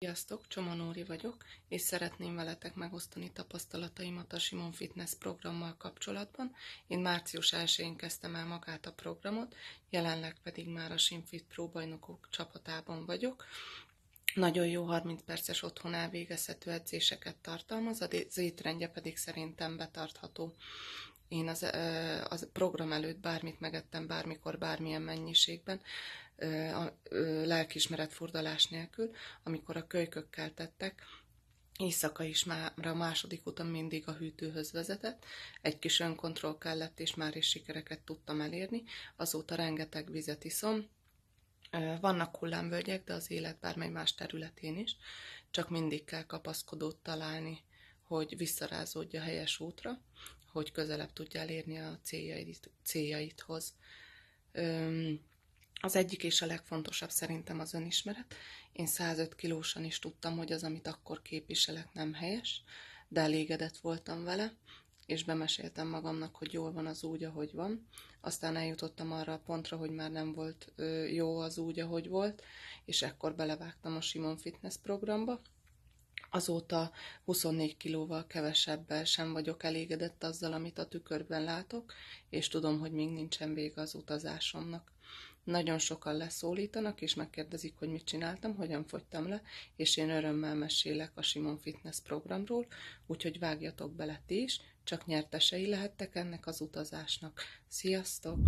Sziasztok, Csoma Nóri vagyok, és szeretném veletek megosztani tapasztalataimat a Simon Fitness programmal kapcsolatban. Én március 1-én kezdtem el magát a programot, jelenleg pedig már a Simfit próbajnokok csapatában vagyok. Nagyon jó 30 perces otthon elvégezhető edzéseket tartalmaz, az étrendje pedig szerintem betartható. Én az, az program előtt bármit megettem, bármikor, bármilyen mennyiségben, a lelkismeret furdalás nélkül, amikor a kölykökkel tettek, Éjszaka is már a második utam mindig a hűtőhöz vezetett, egy kis önkontroll kellett, és már is sikereket tudtam elérni. Azóta rengeteg vizet iszom. Vannak hullámvölgyek, de az élet bármely más területén is, csak mindig kell kapaszkodót találni hogy visszarázódj a helyes útra, hogy közelebb tudja elérni a céljaid, céljaidhoz. Az egyik és a legfontosabb szerintem az önismeret. Én 105 kilósan is tudtam, hogy az, amit akkor képviselek, nem helyes, de elégedett voltam vele, és bemeséltem magamnak, hogy jól van az úgy, ahogy van. Aztán eljutottam arra a pontra, hogy már nem volt jó az úgy, ahogy volt, és ekkor belevágtam a Simon Fitness programba, Azóta 24 kilóval kevesebbel sem vagyok elégedett azzal, amit a tükörben látok, és tudom, hogy még nincsen vége az utazásomnak. Nagyon sokan leszólítanak, és megkérdezik, hogy mit csináltam, hogyan fogytam le, és én örömmel mesélek a Simon Fitness programról, úgyhogy vágjatok bele ti is, csak nyertesei lehettek ennek az utazásnak. Sziasztok!